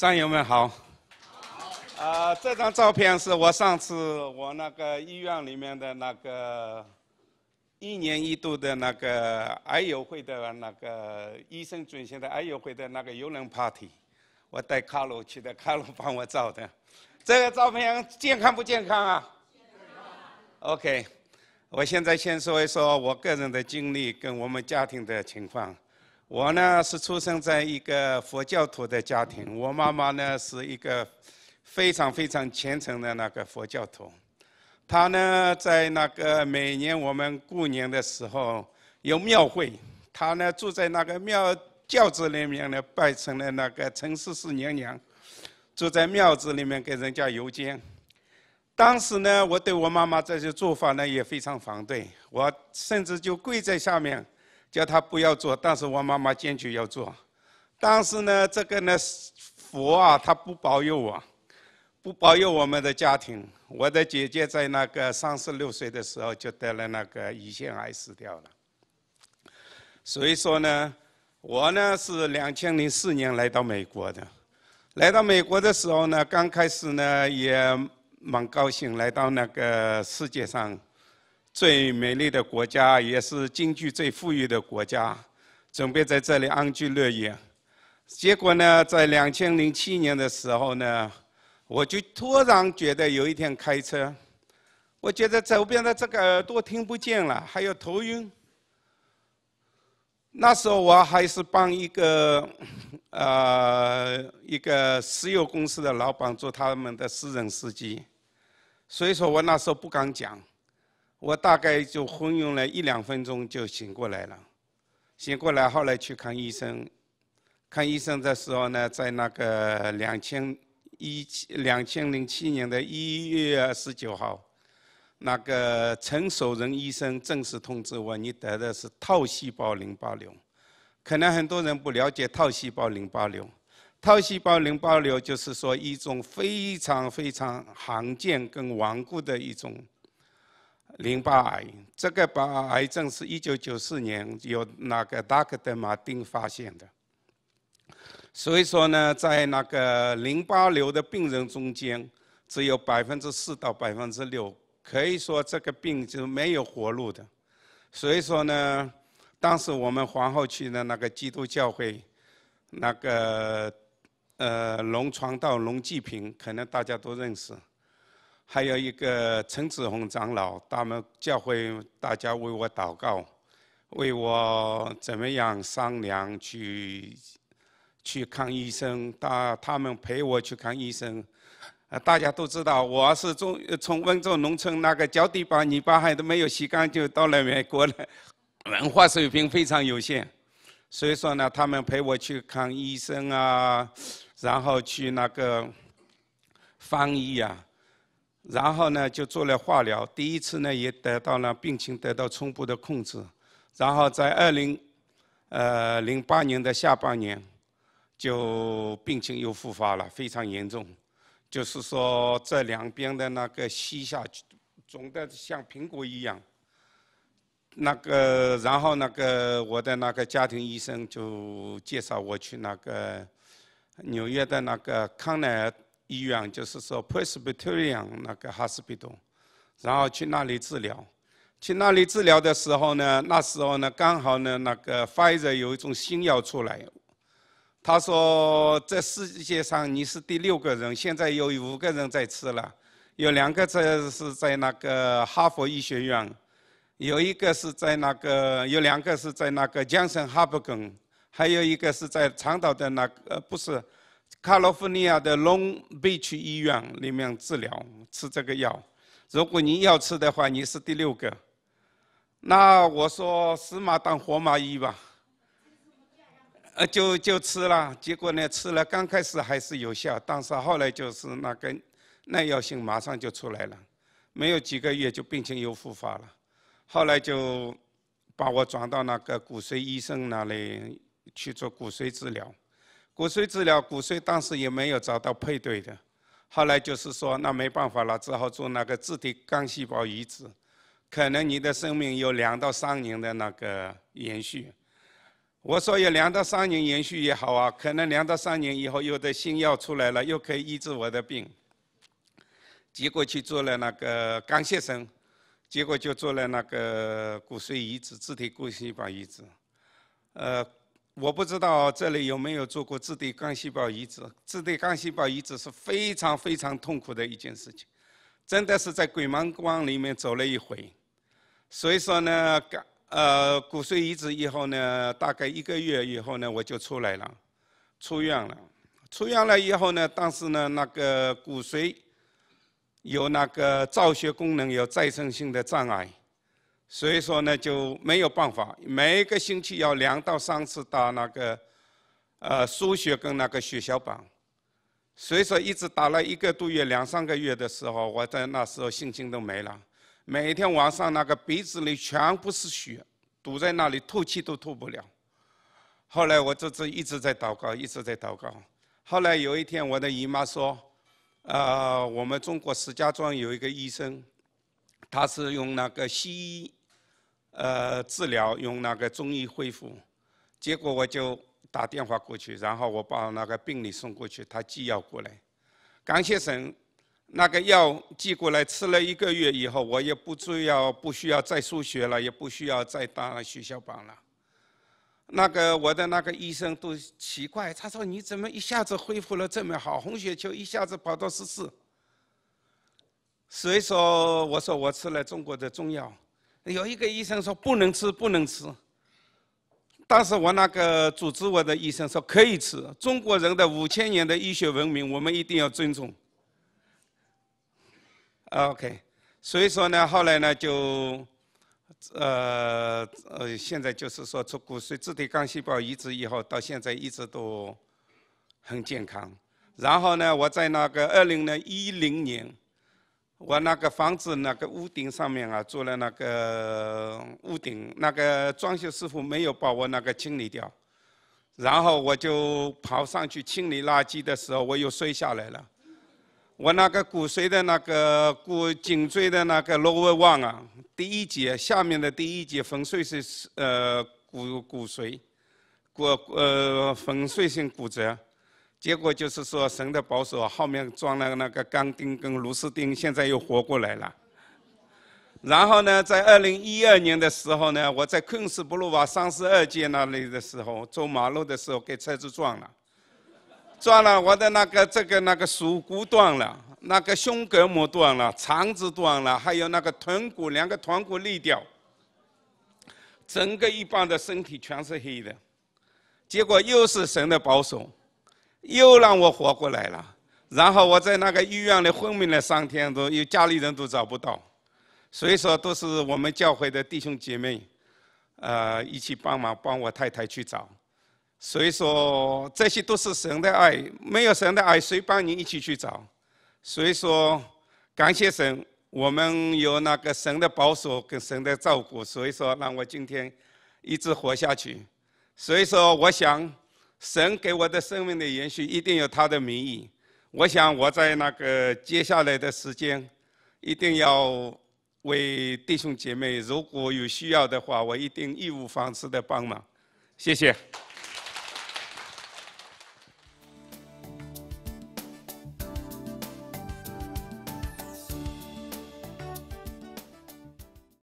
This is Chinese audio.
战友们好，啊，这张照片是我上次我那个医院里面的那个一年一度的那个癌友会的那个医生举行的癌友会的那个游人 party，我带卡罗去的，卡罗帮我照的，这个照片健康不健康啊？OK，我现在先说一说我个人的经历跟我们家庭的情况。我呢是出生在一个佛教徒的家庭，我妈妈呢是一个非常非常虔诚的那个佛教徒，她呢在那个每年我们过年的时候有庙会，她呢住在那个庙轿子里面呢拜成了那个陈氏四娘娘，住在庙子里面给人家游街。当时呢，我对我妈妈这些做法呢也非常反对，我甚至就跪在下面。叫他不要做，但是我妈妈坚决要做。但是呢，这个呢，佛啊，他不保佑我，不保佑我们的家庭。我的姐姐在那个三十六岁的时候就得了那个胰腺癌，死掉了。所以说呢，我呢是两千零四年来到美国的。来到美国的时候呢，刚开始呢也蛮高兴，来到那个世界上。最美丽的国家，也是经济最富裕的国家，准备在这里安居乐业。结果呢，在两千零七年的时候呢，我就突然觉得有一天开车，我觉得周边的这个耳朵听不见了，还有头晕。那时候我还是帮一个呃一个石油公司的老板做他们的私人司机，所以说我那时候不敢讲。我大概就昏晕了一两分钟就醒过来了，醒过来后来去看医生，看医生的时候呢，在那个两千一两千零七年的一月十九号，那个陈守仁医生正式通知我，你得的是套细胞淋巴瘤。可能很多人不了解套细胞淋巴瘤，套细胞淋巴瘤就是说一种非常非常罕见跟顽固的一种。淋巴癌，这个白癌症是一九九四年由那个达克德马丁发现的。所以说呢，在那个淋巴瘤的病人中间，只有百分之四到百分之六，可以说这个病就没有活路的。所以说呢，当时我们皇后区的那个基督教会，那个呃，龙床道龙济平，可能大家都认识。还有一个陈子红长老，他们教会大家为我祷告，为我怎么样商量去去看医生，他他们陪我去看医生。大家都知道我是从从温州农村那个脚底板泥巴还都没有洗干就到了美国了，文化水平非常有限，所以说呢，他们陪我去看医生啊，然后去那个翻译啊。然后呢，就做了化疗。第一次呢，也得到了病情得到初步的控制。然后在二零，呃，零八年的下半年，就病情又复发了，非常严重。就是说，这两边的那个膝下肿的像苹果一样。那个，然后那个我的那个家庭医生就介绍我去那个纽约的那个康奈尔。医院就是说，Presbyterian 那个哈斯比东，然后去那里治疗。去那里治疗的时候呢，那时候呢，刚好呢，那个 f i s e r 有一种新药出来。他说：“这世界上你是第六个人，现在有五个人在吃了，有两个在是在那个哈佛医学院，有一个是在那个，有两个是在那个江森哈伯根，还有一个是在长岛的那呃不是。”卡罗夫尼亚的 Long Beach 医院里面治疗吃这个药，如果你要吃的话，你是第六个。那我说死马当活马医吧，呃，就就吃了。结果呢，吃了刚开始还是有效，但是后来就是那个耐药性马上就出来了，没有几个月就病情又复发了。后来就把我转到那个骨髓医生那里去做骨髓治疗。骨髓治疗，骨髓当时也没有找到配对的，后来就是说那没办法了，只好做那个自体干细胞移植，可能你的生命有两到三年的那个延续。我说有两到三年延续也好啊，可能两到三年以后有的新药出来了，又可以医治我的病。结果去做了那个肝血生，结果就做了那个骨髓移植、自体骨细胞移植，呃。我不知道这里有没有做过自体干细胞移植。自体干细胞移植是非常非常痛苦的一件事情，真的是在鬼门关里面走了一回。所以说呢，干呃骨髓移植以后呢，大概一个月以后呢，我就出来了，出院了。出院了以后呢，但是呢，那个骨髓有那个造血功能有再生性的障碍。所以说呢，就没有办法，每一个星期要两到三次打那个，呃，输血跟那个血小板，所以说一直打了一个多月，两三个月的时候，我在那时候信心都没了，每天晚上那个鼻子里全部是血，堵在那里，吐气都吐不了。后来我这次一直在祷告，一直在祷告。后来有一天，我的姨妈说：“呃，我们中国石家庄有一个医生，他是用那个西医。”呃，治疗用那个中医恢复，结果我就打电话过去，然后我把那个病理送过去，他寄药过来。感谢神，那个药寄过来，吃了一个月以后，我也不需要不需要再输血了，也不需要再打血小板了。那个我的那个医生都奇怪，他说你怎么一下子恢复了这么好，红血球一下子跑到十四。所以说，我说我吃了中国的中药。有一个医生说不能吃，不能吃。当时我那个主治我的医生说可以吃，中国人的五千年的医学文明，我们一定要尊重。OK，所以说呢，后来呢就，呃呃，现在就是说，从骨髓自体干细胞移植以后，到现在一直都很健康。然后呢，我在那个二零呢一零年。我那个房子那个屋顶上面啊，做了那个屋顶，那个装修师傅没有把我那个清理掉，然后我就跑上去清理垃圾的时候，我又摔下来了。我那个骨髓的那个骨颈椎的那个 lower one 啊，第一节下面的第一节粉碎性呃骨骨髓骨呃粉碎性骨折。结果就是说，神的保守后面装了那个钢钉跟螺丝钉，现在又活过来了。然后呢，在二零一二年的时候呢，我在昆士布鲁瓦三十二街那里的时候，走马路的时候给车子撞了，撞了我的那个这个那个锁骨断了，那个胸膜断了，肠子断了，还有那个臀骨两个臀骨裂掉，整个一半的身体全是黑的，结果又是神的保守。又让我活过来了，然后我在那个医院里昏迷了三天都，又家里人都找不到，所以说都是我们教会的弟兄姐妹，呃，一起帮忙帮我太太去找，所以说这些都是神的爱，没有神的爱谁帮你一起去找？所以说感谢神，我们有那个神的保守跟神的照顾，所以说让我今天一直活下去。所以说我想。神给我的生命的延续，一定有他的名义。我想我在那个接下来的时间，一定要为弟兄姐妹，如果有需要的话，我一定义无反顾的帮忙。谢谢。